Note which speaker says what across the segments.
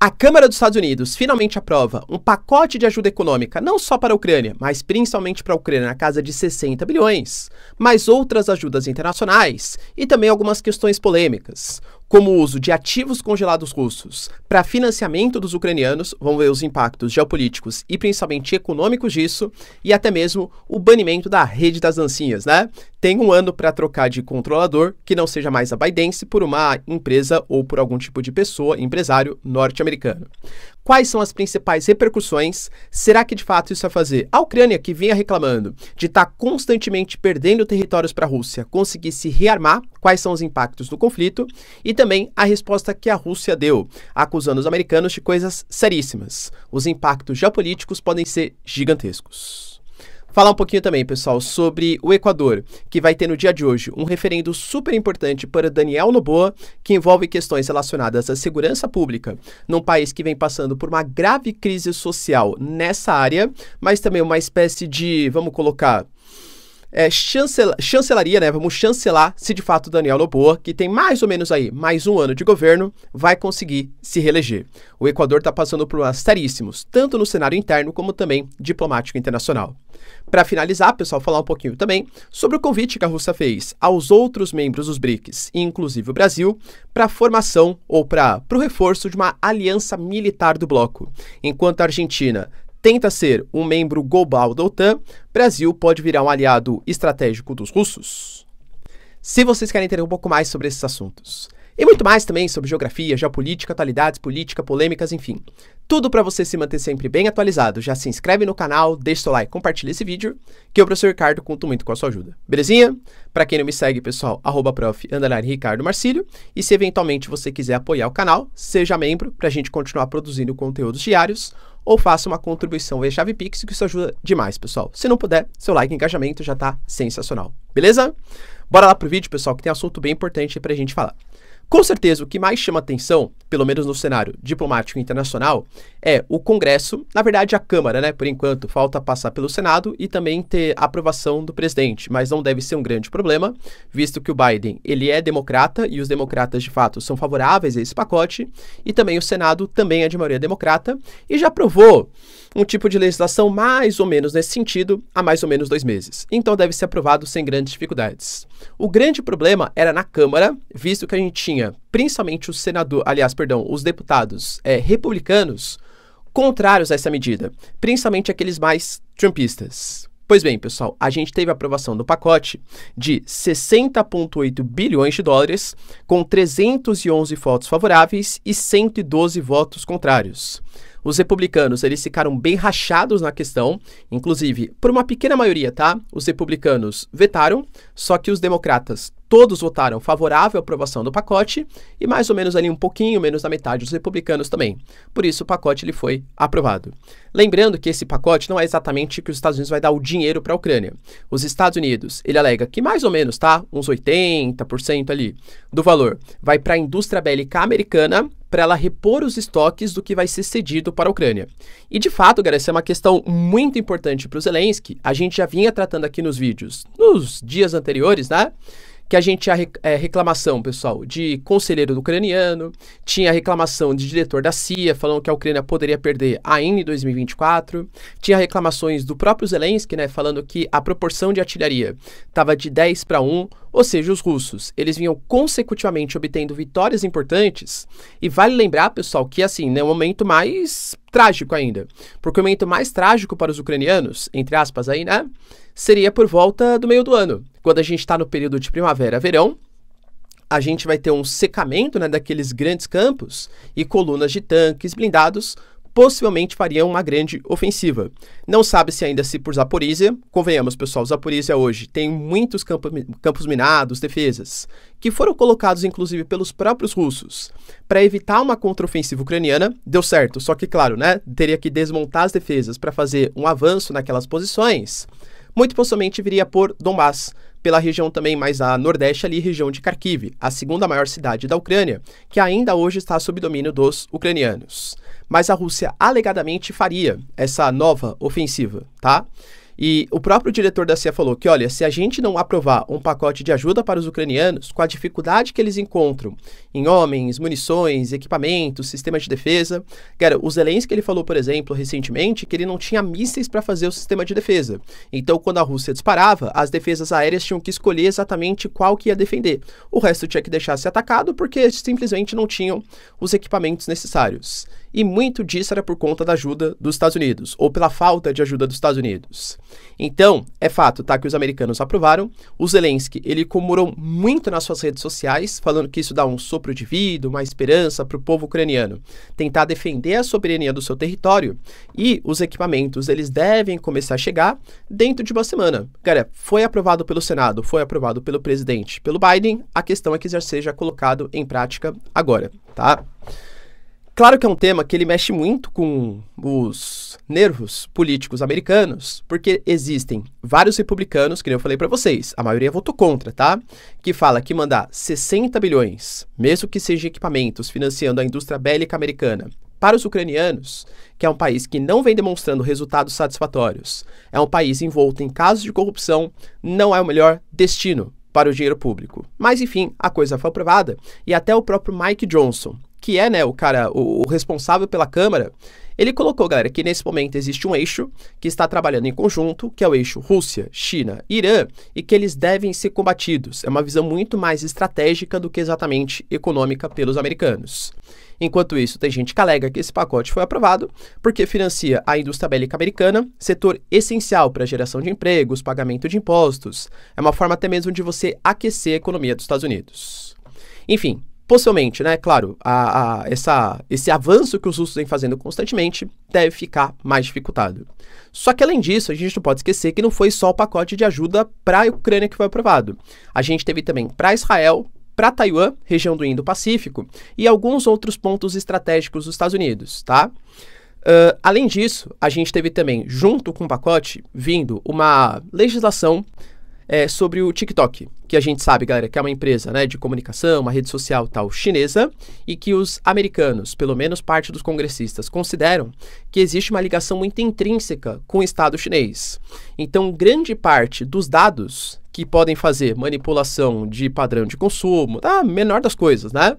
Speaker 1: A Câmara dos Estados Unidos finalmente aprova um pacote de ajuda econômica não só para a Ucrânia, mas principalmente para a Ucrânia na casa de 60 bilhões, mais outras ajudas internacionais e também algumas questões polêmicas como o uso de ativos congelados russos para financiamento dos ucranianos, vamos ver os impactos geopolíticos e principalmente econômicos disso, e até mesmo o banimento da rede das dancinhas, né? Tem um ano para trocar de controlador, que não seja mais a Bidense, por uma empresa ou por algum tipo de pessoa, empresário norte-americano. Quais são as principais repercussões? Será que de fato isso vai fazer a Ucrânia, que vinha reclamando de estar tá constantemente perdendo territórios para a Rússia, conseguir se rearmar? Quais são os impactos do conflito? E também a resposta que a Rússia deu, acusando os americanos de coisas seríssimas. Os impactos geopolíticos podem ser gigantescos. Falar um pouquinho também, pessoal, sobre o Equador, que vai ter no dia de hoje um referendo super importante para Daniel Noboa, que envolve questões relacionadas à segurança pública, num país que vem passando por uma grave crise social nessa área, mas também uma espécie de, vamos colocar, é, chancel, chancelaria, né? Vamos chancelar se de fato Daniel Noboa, que tem mais ou menos aí mais um ano de governo, vai conseguir se reeleger. O Equador está passando por problemas seríssimos, tanto no cenário interno como também diplomático internacional. Para finalizar, pessoal, falar um pouquinho também sobre o convite que a Rússia fez aos outros membros dos BRICS, inclusive o Brasil, para a formação ou para o reforço de uma aliança militar do bloco. Enquanto a Argentina tenta ser um membro global da OTAN, Brasil pode virar um aliado estratégico dos russos? Se vocês querem entender um pouco mais sobre esses assuntos, e muito mais também sobre geografia, geopolítica, atualidades, política, polêmicas, enfim. Tudo para você se manter sempre bem atualizado. Já se inscreve no canal, deixa seu like, compartilha esse vídeo, que eu, professor Ricardo, conto muito com a sua ajuda. Belezinha? Para quem não me segue, pessoal, arroba prof, Ricardo Marcílio. E se eventualmente você quiser apoiar o canal, seja membro para a gente continuar produzindo conteúdos diários ou faça uma contribuição via chave Pix, que isso ajuda demais, pessoal. Se não puder, seu like e engajamento já está sensacional. Beleza? Bora lá pro vídeo, pessoal, que tem assunto bem importante para a gente falar. Com certeza, o que mais chama atenção, pelo menos no cenário diplomático internacional, é o Congresso, na verdade a Câmara, né? Por enquanto, falta passar pelo Senado e também ter a aprovação do presidente, mas não deve ser um grande problema, visto que o Biden, ele é democrata e os democratas de fato são favoráveis a esse pacote, e também o Senado também é de maioria democrata e já aprovou um tipo de legislação mais ou menos nesse sentido há mais ou menos dois meses. Então deve ser aprovado sem grandes dificuldades. O grande problema era na Câmara, visto que a gente tinha principalmente os senadores, aliás, perdão, os deputados é, republicanos contrários a essa medida, principalmente aqueles mais trumpistas. Pois bem, pessoal, a gente teve a aprovação do pacote de 60,8 bilhões de dólares, com 311 votos favoráveis e 112 votos contrários. Os republicanos, eles ficaram bem rachados na questão, inclusive, por uma pequena maioria, tá? Os republicanos vetaram, só que os democratas todos votaram favorável à aprovação do pacote e mais ou menos ali um pouquinho menos da metade dos republicanos também. Por isso o pacote ele foi aprovado. Lembrando que esse pacote não é exatamente que os Estados Unidos vai dar o dinheiro para a Ucrânia. Os Estados Unidos, ele alega que mais ou menos, tá, uns 80% ali do valor vai para a indústria bélica americana para ela repor os estoques do que vai ser cedido para a Ucrânia. E de fato, galera, essa é uma questão muito importante para o Zelensky. A gente já vinha tratando aqui nos vídeos nos dias anteriores, né? que a gente tinha é, reclamação, pessoal, de conselheiro ucraniano, tinha reclamação de diretor da CIA falando que a Ucrânia poderia perder ainda em 2024, tinha reclamações do próprio Zelensky, né, falando que a proporção de artilharia estava de 10 para 1, ou seja, os russos, eles vinham consecutivamente obtendo vitórias importantes, e vale lembrar, pessoal, que assim, né, um momento mais trágico ainda, porque o momento mais trágico para os ucranianos, entre aspas aí, né, seria por volta do meio do ano. Quando a gente está no período de primavera-verão, a gente vai ter um secamento né, daqueles grandes campos e colunas de tanques blindados possivelmente fariam uma grande ofensiva. Não sabe-se ainda se por Zaporizhia, convenhamos pessoal, Zaporizhia hoje tem muitos campo, campos minados, defesas, que foram colocados inclusive pelos próprios russos para evitar uma contraofensiva ucraniana, deu certo, só que claro, né, teria que desmontar as defesas para fazer um avanço naquelas posições muito possivelmente viria por Donbass, pela região também mais a nordeste ali, região de Kharkiv, a segunda maior cidade da Ucrânia, que ainda hoje está sob domínio dos ucranianos. Mas a Rússia alegadamente faria essa nova ofensiva, tá? E o próprio diretor da CIA falou que, olha, se a gente não aprovar um pacote de ajuda para os ucranianos, com a dificuldade que eles encontram em homens, munições, equipamentos, sistemas de defesa. Cara, o Zelensky ele falou, por exemplo, recentemente, que ele não tinha mísseis para fazer o sistema de defesa. Então, quando a Rússia disparava, as defesas aéreas tinham que escolher exatamente qual que ia defender. O resto tinha que deixar ser atacado porque simplesmente não tinham os equipamentos necessários e muito disso era por conta da ajuda dos Estados Unidos, ou pela falta de ajuda dos Estados Unidos. Então, é fato, tá, que os americanos aprovaram, o Zelensky, ele comemorou muito nas suas redes sociais, falando que isso dá um sopro de vida, uma esperança para o povo ucraniano tentar defender a soberania do seu território, e os equipamentos, eles devem começar a chegar dentro de uma semana. Cara, foi aprovado pelo Senado, foi aprovado pelo presidente, pelo Biden, a questão é que já seja colocado em prática agora, tá? Claro que é um tema que ele mexe muito com os nervos políticos americanos, porque existem vários republicanos, que nem eu falei para vocês, a maioria votou contra, tá? Que fala que mandar 60 bilhões, mesmo que seja equipamentos, financiando a indústria bélica americana, para os ucranianos, que é um país que não vem demonstrando resultados satisfatórios, é um país envolto em casos de corrupção, não é o melhor destino para o dinheiro público. Mas enfim, a coisa foi aprovada e até o próprio Mike Johnson, que é né, o cara, o, o responsável pela câmara, ele colocou, galera, que nesse momento existe um eixo que está trabalhando em conjunto, que é o eixo Rússia, China, Irã, e que eles devem ser combatidos. É uma visão muito mais estratégica do que exatamente econômica pelos americanos. Enquanto isso, tem gente que alega que esse pacote foi aprovado porque financia a indústria bélica americana, setor essencial para a geração de empregos, pagamento de impostos. É uma forma até mesmo de você aquecer a economia dos Estados Unidos. Enfim, Possivelmente, né? Claro, a, a, essa, esse avanço que os russos vêm fazendo constantemente deve ficar mais dificultado. Só que, além disso, a gente não pode esquecer que não foi só o pacote de ajuda para a Ucrânia que foi aprovado. A gente teve também para Israel, para Taiwan, região do Indo-Pacífico, e alguns outros pontos estratégicos dos Estados Unidos, tá? Uh, além disso, a gente teve também, junto com o pacote, vindo uma legislação é, sobre o TikTok, que a gente sabe, galera, que é uma empresa né, de comunicação, uma rede social tal chinesa, e que os americanos, pelo menos parte dos congressistas, consideram que existe uma ligação muito intrínseca com o Estado chinês. Então, grande parte dos dados que podem fazer manipulação de padrão de consumo, tá menor das coisas, né?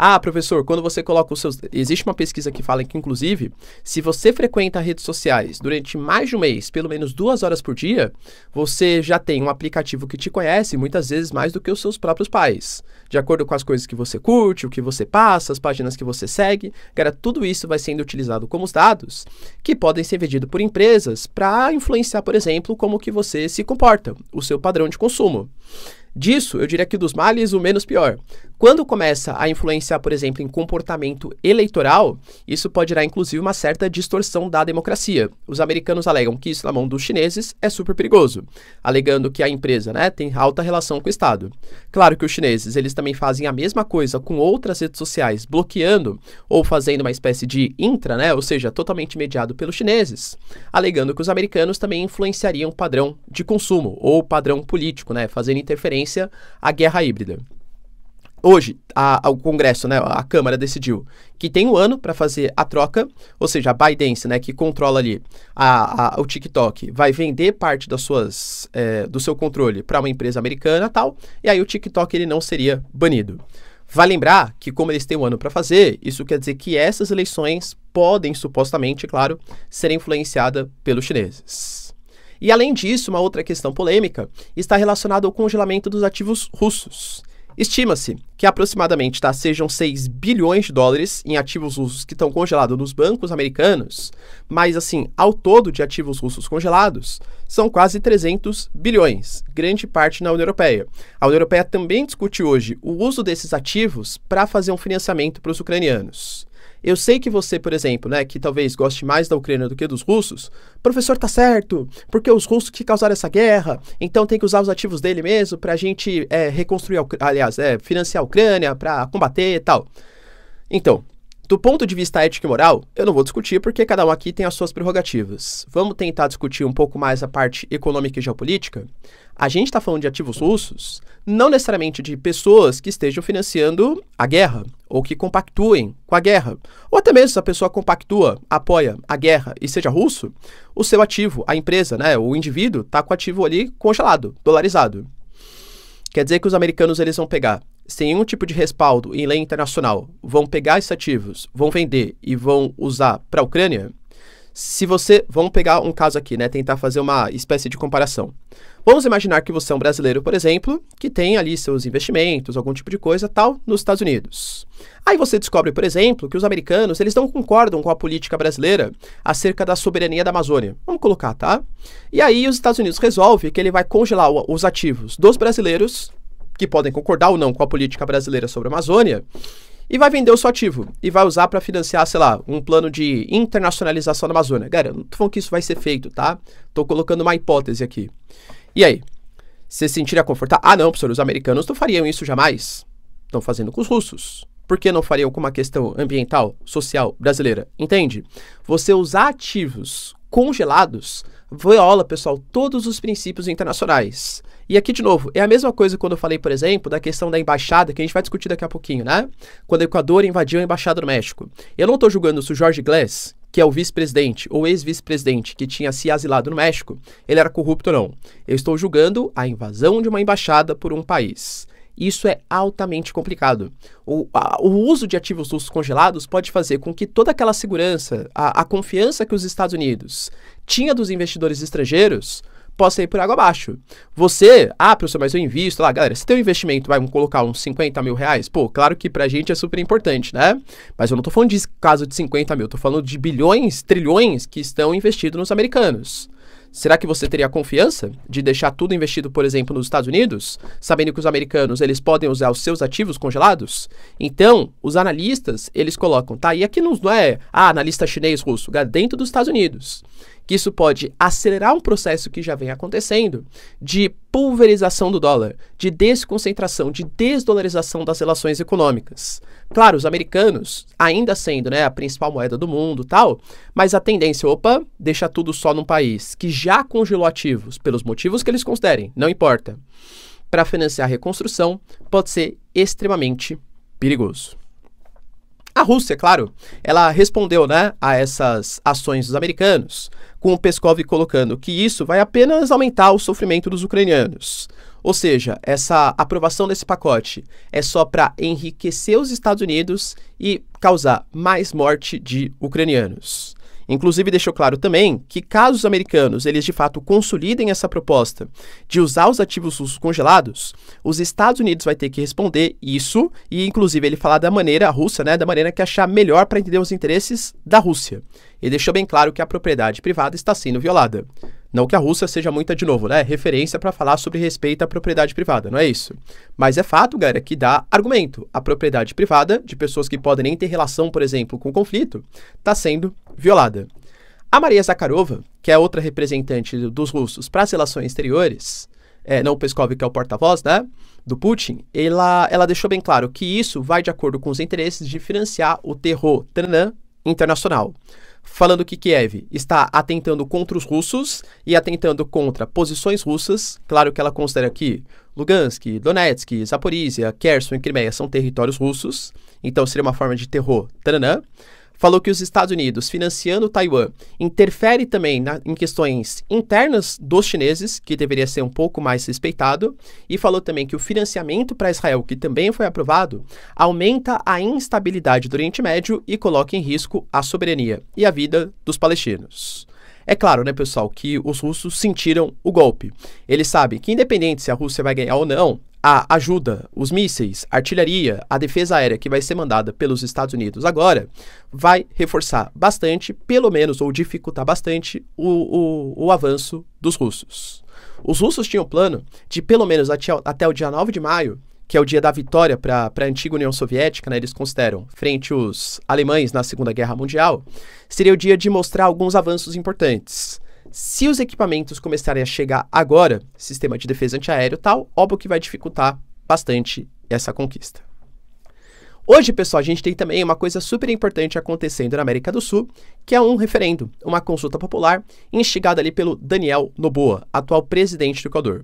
Speaker 1: Ah, professor, quando você coloca os seus. Existe uma pesquisa que fala que, inclusive, se você frequenta redes sociais durante mais de um mês, pelo menos duas horas por dia, você já tem um aplicativo que te conhece muitas vezes mais do que os seus próprios pais. De acordo com as coisas que você curte, o que você passa, as páginas que você segue, cara, tudo isso vai sendo utilizado como dados que podem ser vendidos por empresas para influenciar, por exemplo, como que você se comporta, o seu padrão de consumo. Disso, eu diria que dos males, o menos pior. Quando começa a influenciar, por exemplo, em comportamento eleitoral, isso pode gerar inclusive uma certa distorção da democracia. Os americanos alegam que isso na mão dos chineses é super perigoso, alegando que a empresa né, tem alta relação com o Estado. Claro que os chineses eles também fazem a mesma coisa com outras redes sociais, bloqueando ou fazendo uma espécie de intra, né, ou seja, totalmente mediado pelos chineses, alegando que os americanos também influenciariam o padrão de consumo ou padrão político, né, fazendo interferência referência à guerra híbrida. Hoje, a, a, o Congresso, né, a Câmara decidiu que tem um ano para fazer a troca, ou seja, a Bidence, né, que controla ali a, a, o TikTok, vai vender parte das suas, é, do seu controle para uma empresa americana tal, e aí o TikTok ele não seria banido. Vale lembrar que, como eles têm um ano para fazer, isso quer dizer que essas eleições podem, supostamente, claro, ser influenciadas pelos chineses. E além disso, uma outra questão polêmica está relacionada ao congelamento dos ativos russos. Estima-se que aproximadamente tá, sejam 6 bilhões de dólares em ativos russos que estão congelados nos bancos americanos, mas assim, ao todo de ativos russos congelados, são quase 300 bilhões, grande parte na União Europeia. A União Europeia também discute hoje o uso desses ativos para fazer um financiamento para os ucranianos. Eu sei que você, por exemplo, né, que talvez goste mais da Ucrânia do que dos russos, professor tá certo, porque os russos que causaram essa guerra, então tem que usar os ativos dele mesmo para a gente é, reconstruir, aliás, é, financiar a Ucrânia, para combater e tal. Então, do ponto de vista ético e moral, eu não vou discutir porque cada um aqui tem as suas prerrogativas. Vamos tentar discutir um pouco mais a parte econômica e geopolítica? A gente está falando de ativos russos, não necessariamente de pessoas que estejam financiando a guerra, ou que compactuem com a guerra. Ou até mesmo se a pessoa compactua, apoia a guerra e seja russo, o seu ativo, a empresa, né, o indivíduo, está com o ativo ali congelado, dolarizado. Quer dizer que os americanos eles vão pegar sem nenhum tipo de respaldo em lei internacional, vão pegar esses ativos, vão vender e vão usar para a Ucrânia, se você. Vamos pegar um caso aqui, né? Tentar fazer uma espécie de comparação. Vamos imaginar que você é um brasileiro, por exemplo, que tem ali seus investimentos, algum tipo de coisa tal, nos Estados Unidos. Aí você descobre, por exemplo, que os americanos eles não concordam com a política brasileira acerca da soberania da Amazônia. Vamos colocar, tá? E aí os Estados Unidos resolve que ele vai congelar os ativos dos brasileiros que podem concordar ou não com a política brasileira sobre a Amazônia, e vai vender o seu ativo e vai usar para financiar, sei lá, um plano de internacionalização da Amazônia. Galera, não tô falando que isso vai ser feito, tá? Tô colocando uma hipótese aqui. E aí? Se sentiria confortável? Ah, não, professor, os americanos não fariam isso jamais. Estão fazendo com os russos. Por que não fariam com uma questão ambiental, social, brasileira? Entende? Você usar ativos congelados viola, pessoal, todos os princípios internacionais. E aqui, de novo, é a mesma coisa quando eu falei, por exemplo, da questão da embaixada, que a gente vai discutir daqui a pouquinho, né? Quando o Equador invadiu a embaixada do México. Eu não estou julgando se o Jorge Glass, que é o vice-presidente ou ex-vice-presidente que tinha se asilado no México, ele era corrupto ou não. Eu estou julgando a invasão de uma embaixada por um país. Isso é altamente complicado. O, a, o, uso de ativos russos congelados pode fazer com que toda aquela segurança, a, a confiança que os Estados Unidos tinha dos investidores estrangeiros, possa ir por água abaixo. Você, ah, professor, mas eu invisto lá, galera, se tem um investimento, vai, colocar uns 50 mil reais, pô, claro que pra gente é super importante, né? Mas eu não tô falando de caso de 50 mil, tô falando de bilhões, trilhões que estão investidos nos americanos. Será que você teria confiança de deixar tudo investido, por exemplo, nos Estados Unidos, sabendo que os americanos eles podem usar os seus ativos congelados? Então, os analistas eles colocam, tá? E aqui não, não é ah, analista chinês, russo, é dentro dos Estados Unidos que isso pode acelerar um processo que já vem acontecendo de pulverização do dólar, de desconcentração, de desdolarização das relações econômicas. Claro, os americanos, ainda sendo né, a principal moeda do mundo tal, mas a tendência, opa, deixar tudo só num país que já congelou ativos, pelos motivos que eles considerem, não importa, para financiar a reconstrução, pode ser extremamente perigoso. A Rússia, claro, ela respondeu né, a essas ações dos americanos, com o Peskov colocando que isso vai apenas aumentar o sofrimento dos ucranianos. Ou seja, essa aprovação desse pacote é só para enriquecer os Estados Unidos e causar mais morte de ucranianos. Inclusive deixou claro também que caso os americanos eles de fato consolidem essa proposta de usar os ativos russos congelados, os Estados Unidos vai ter que responder isso e inclusive ele falar da maneira russa, né, da maneira que achar melhor para entender os interesses da Rússia. E deixou bem claro que a propriedade privada está sendo violada. Não que a Rússia seja muita, de novo, né? Referência para falar sobre respeito à propriedade privada, não é isso. Mas é fato, galera, que dá argumento. A propriedade privada, de pessoas que podem nem ter relação, por exemplo, com o conflito, está sendo violada. A Maria Zakharova, que é outra representante dos russos para as relações exteriores, é, não o Peskov, que é o porta-voz, né? Do Putin, ela, ela deixou bem claro que isso vai de acordo com os interesses de financiar o terror internacional falando que Kiev está atentando contra os russos e atentando contra posições russas. Claro que ela considera que Lugansk, Donetsk, Zaporizhia, Kherson e Crimeia são territórios russos, então seria uma forma de terror. Taranã falou que os Estados Unidos financiando Taiwan interfere também na, em questões internas dos chineses, que deveria ser um pouco mais respeitado, e falou também que o financiamento para Israel, que também foi aprovado, aumenta a instabilidade do Oriente Médio e coloca em risco a soberania e a vida dos palestinos. É claro, né, pessoal, que os russos sentiram o golpe. Eles sabem que, independente se a Rússia vai ganhar ou não, a ajuda, os mísseis, a artilharia, a defesa aérea que vai ser mandada pelos Estados Unidos agora, vai reforçar bastante, pelo menos, ou dificultar bastante o, o, o avanço dos russos. Os russos tinham plano de, pelo menos até, até o dia 9 de maio, que é o dia da vitória para a antiga União Soviética, né, eles consideram, frente os alemães na Segunda Guerra Mundial, seria o dia de mostrar alguns avanços importantes. Se os equipamentos começarem a chegar agora, sistema de defesa antiaéreo tal, óbvio que vai dificultar bastante essa conquista. Hoje, pessoal, a gente tem também uma coisa super importante acontecendo na América do Sul, que é um referendo, uma consulta popular, instigada ali pelo Daniel Noboa, atual presidente do Equador.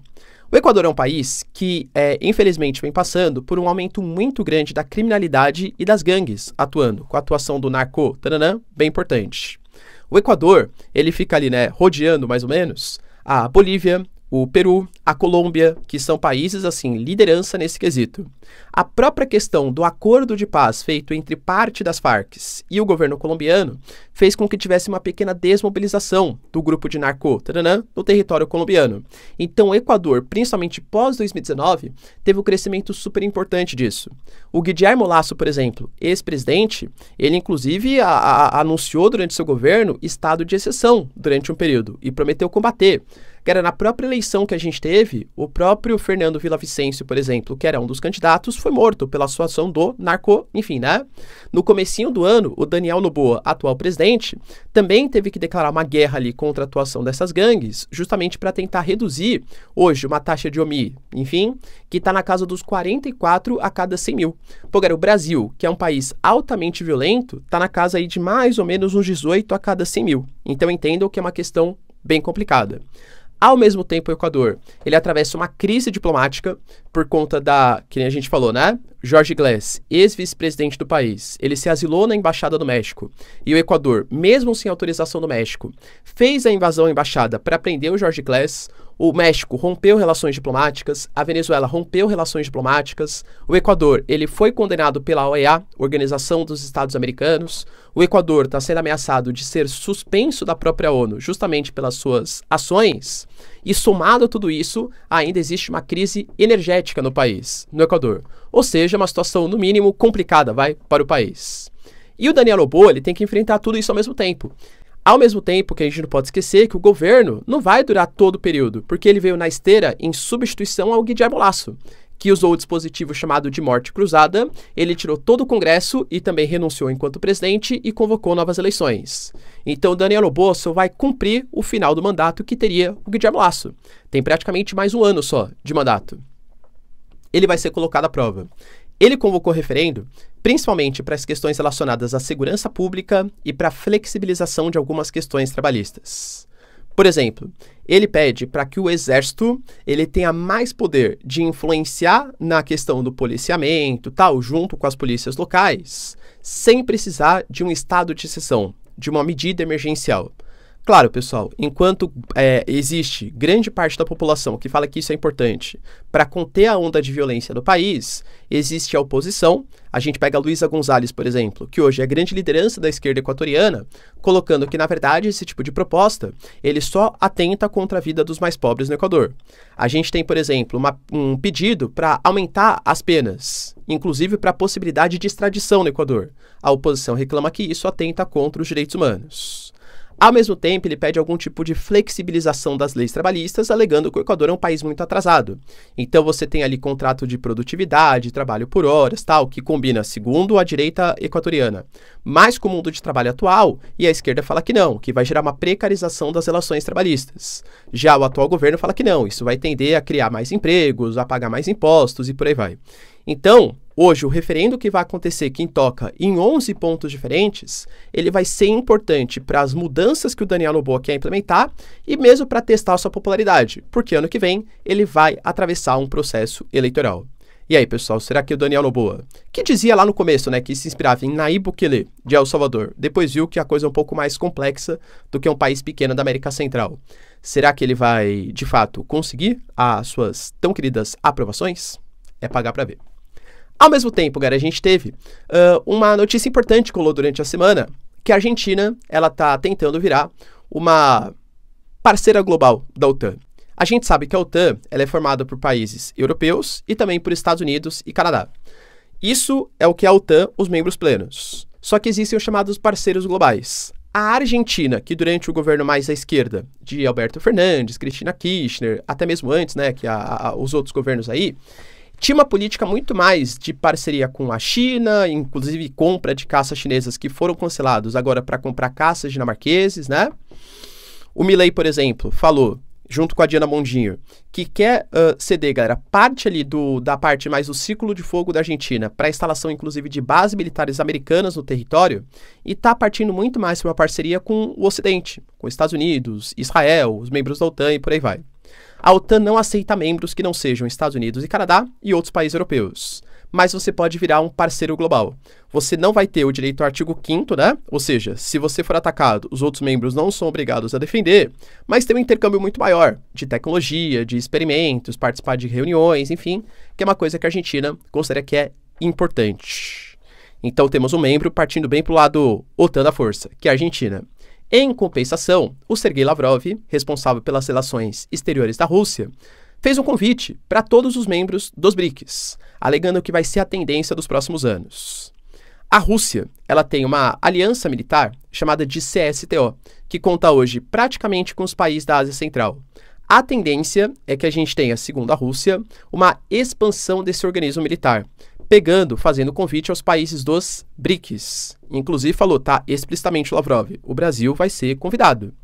Speaker 1: O Equador é um país que, é, infelizmente, vem passando por um aumento muito grande da criminalidade e das gangues atuando, com a atuação do narco, bem importante. O Equador, ele fica ali, né, rodeando mais ou menos a Bolívia, o Peru, a Colômbia, que são países assim, liderança nesse quesito. A própria questão do acordo de paz feito entre parte das Farc e o governo colombiano fez com que tivesse uma pequena desmobilização do grupo de narco taranã, no território colombiano. Então, o Equador, principalmente pós 2019, teve um crescimento super importante disso. O Guillermo Lasso, por exemplo, ex-presidente, ele inclusive a, a, anunciou durante seu governo estado de exceção durante um período e prometeu combater Cara, na própria eleição que a gente teve, o próprio Fernando Vicencio, por exemplo, que era um dos candidatos, foi morto pela situação do narco, enfim, né? No comecinho do ano, o Daniel Noboa, atual presidente, também teve que declarar uma guerra ali contra a atuação dessas gangues, justamente para tentar reduzir, hoje, uma taxa de OMI, enfim, que está na casa dos 44 a cada 100 mil. Pô, cara, o Brasil, que é um país altamente violento, está na casa aí de mais ou menos uns 18 a cada 100 mil. Então entendam que é uma questão bem complicada. Ao mesmo tempo, o Equador, ele atravessa uma crise diplomática por conta da, que nem a gente falou, né? Jorge Glass, ex-vice-presidente do país, ele se asilou na embaixada do México. E o Equador, mesmo sem autorização do México, fez a invasão à embaixada para prender o Jorge Glass. O México rompeu relações diplomáticas, a Venezuela rompeu relações diplomáticas, o Equador ele foi condenado pela OEA, Organização dos Estados Americanos, o Equador está sendo ameaçado de ser suspenso da própria ONU justamente pelas suas ações, e somado a tudo isso, ainda existe uma crise energética no país, no Equador. Ou seja, uma situação no mínimo complicada, vai, para o país. E o Daniel Lobo, ele tem que enfrentar tudo isso ao mesmo tempo. Ao mesmo tempo que a gente não pode esquecer que o governo não vai durar todo o período, porque ele veio na esteira em substituição ao Guilherme Lasso, que usou o dispositivo chamado de morte cruzada, ele tirou todo o Congresso e também renunciou enquanto presidente e convocou novas eleições. Então Daniel Bosso vai cumprir o final do mandato que teria o Guilherme Lasso. Tem praticamente mais um ano só de mandato. Ele vai ser colocado à prova. Ele convocou referendo principalmente para as questões relacionadas à segurança pública e para a flexibilização de algumas questões trabalhistas. Por exemplo, ele pede para que o exército ele tenha mais poder de influenciar na questão do policiamento, tal, junto com as polícias locais, sem precisar de um estado de exceção, de uma medida emergencial. Claro, pessoal, enquanto é, existe grande parte da população que fala que isso é importante para conter a onda de violência do país, existe a oposição. A gente pega a Luísa Gonzalez, por exemplo, que hoje é a grande liderança da esquerda equatoriana, colocando que, na verdade, esse tipo de proposta ele só atenta contra a vida dos mais pobres no Equador. A gente tem, por exemplo, uma, um pedido para aumentar as penas, inclusive para a possibilidade de extradição no Equador. A oposição reclama que isso atenta contra os direitos humanos. Ao mesmo tempo, ele pede algum tipo de flexibilização das leis trabalhistas, alegando que o Equador é um país muito atrasado. Então você tem ali contrato de produtividade, trabalho por horas, tal, que combina segundo a direita equatoriana, mais com o mundo de trabalho atual, e a esquerda fala que não, que vai gerar uma precarização das relações trabalhistas. Já o atual governo fala que não, isso vai tender a criar mais empregos, a pagar mais impostos e por aí vai. Então, hoje, o referendo que vai acontecer, quem toca em 11 pontos diferentes, ele vai ser importante para as mudanças que o Daniel Noboa quer implementar e mesmo para testar sua popularidade, porque ano que vem ele vai atravessar um processo eleitoral. E aí, pessoal, será que o Daniel Noboa, que dizia lá no começo, né, que se inspirava em Nayib Bukele, de El Salvador, depois viu que a coisa é um pouco mais complexa do que um país pequeno da América Central. Será que ele vai, de fato, conseguir as suas tão queridas aprovações? É pagar para ver. Ao mesmo tempo, cara, a gente teve uh, uma notícia importante que rolou durante a semana, que a Argentina, ela tá tentando virar uma parceira global da OTAN. A gente sabe que a OTAN, ela é formada por países europeus e também por Estados Unidos e Canadá. Isso é o que é a OTAN, os membros plenos. Só que existem os chamados parceiros globais. A Argentina, que durante o governo mais à esquerda de Alberto Fernandes, Cristina Kirchner, até mesmo antes, né, que a, a, os outros governos aí, tinha uma política muito mais de parceria com a China, inclusive compra de caças chinesas que foram cancelados agora para comprar caças dinamarqueses, né? O Milley, por exemplo, falou, junto com a Diana Mondinho, que quer uh, ceder, galera, parte ali do, da parte mais do círculo de fogo da Argentina para instalação, inclusive, de bases militares americanas no território e está partindo muito mais para uma parceria com o Ocidente, com Estados Unidos, Israel, os membros da OTAN e por aí vai. A OTAN não aceita membros que não sejam Estados Unidos e Canadá e outros países europeus. Mas você pode virar um parceiro global. Você não vai ter o direito ao artigo 5, né? Ou seja, se você for atacado, os outros membros não são obrigados a defender, mas tem um intercâmbio muito maior de tecnologia, de experimentos, participar de reuniões, enfim, que é uma coisa que a Argentina considera que é importante. Então temos um membro partindo bem para o lado OTAN da força, que é a Argentina. Em compensação, o Sergei Lavrov, responsável pelas relações exteriores da Rússia, fez um convite para todos os membros dos BRICS, alegando que vai ser a tendência dos próximos anos. A Rússia, ela tem uma aliança militar chamada de CSTO, que conta hoje praticamente com os países da Ásia Central. A tendência é que a gente tenha, segundo a Rússia, uma expansão desse organismo militar, pegando, fazendo convite aos países dos BRICS. Inclusive falou, tá, explicitamente Lavrov, o Brasil vai ser convidado.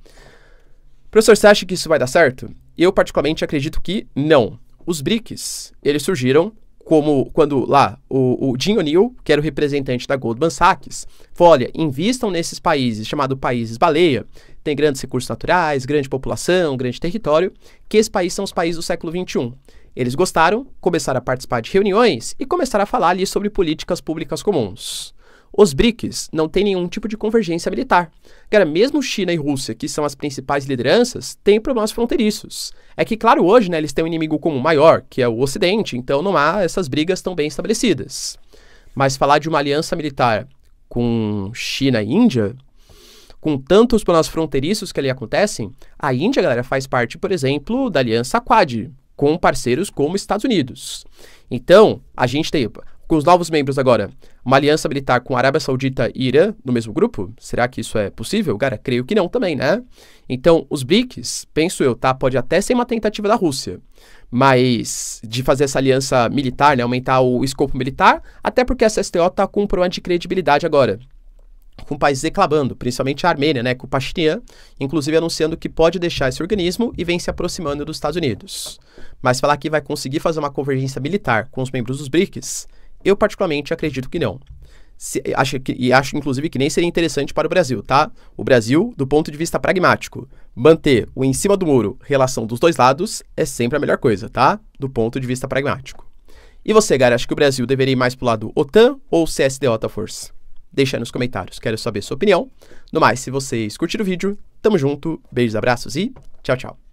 Speaker 1: Professor, você acha que isso vai dar certo? Eu particularmente acredito que não. Os BRICS, eles surgiram como quando lá o, o Jim O'Neill, que era o representante da Goldman Sachs, falou, olha, invistam nesses países, chamado países baleia, tem grandes recursos naturais, grande população, grande território, que esses países são os países do século XXI. Eles gostaram, começaram a participar de reuniões e começaram a falar ali sobre políticas públicas comuns. Os BRICS não têm nenhum tipo de convergência militar. Cara, mesmo China e Rússia, que são as principais lideranças, têm problemas fronteiriços. É que, claro, hoje né, eles têm um inimigo comum maior, que é o Ocidente, então não há essas brigas tão bem estabelecidas. Mas falar de uma aliança militar com China e Índia, com tantos problemas fronteiriços que ali acontecem, a Índia, galera, faz parte, por exemplo, da aliança Quad, com parceiros como Estados Unidos. Então, a gente tem com os novos membros agora, uma aliança militar com Arábia Saudita e Irã no mesmo grupo? Será que isso é possível? Cara, creio que não também, né? Então, os BRICS, penso eu, tá? Pode até ser uma tentativa da Rússia, mas de fazer essa aliança militar, né? Aumentar o escopo militar, até porque a STO tá com um problema de credibilidade agora com países reclamando, principalmente a Armênia, né, com o Pashinyan, inclusive anunciando que pode deixar esse organismo e vem se aproximando dos Estados Unidos. Mas falar que vai conseguir fazer uma convergência militar com os membros dos BRICS eu, particularmente, acredito que não. Se, acho que, e acho, inclusive, que nem seria interessante para o Brasil, tá? O Brasil, do ponto de vista pragmático, manter o em cima do muro relação dos dois lados é sempre a melhor coisa, tá? Do ponto de vista pragmático. E você, Gary, acha que o Brasil deveria ir mais pro lado OTAN ou CSDO Force? Deixa aí nos comentários, quero saber sua opinião. No mais, se vocês curtiram o vídeo, tamo junto, beijos, abraços e tchau, tchau.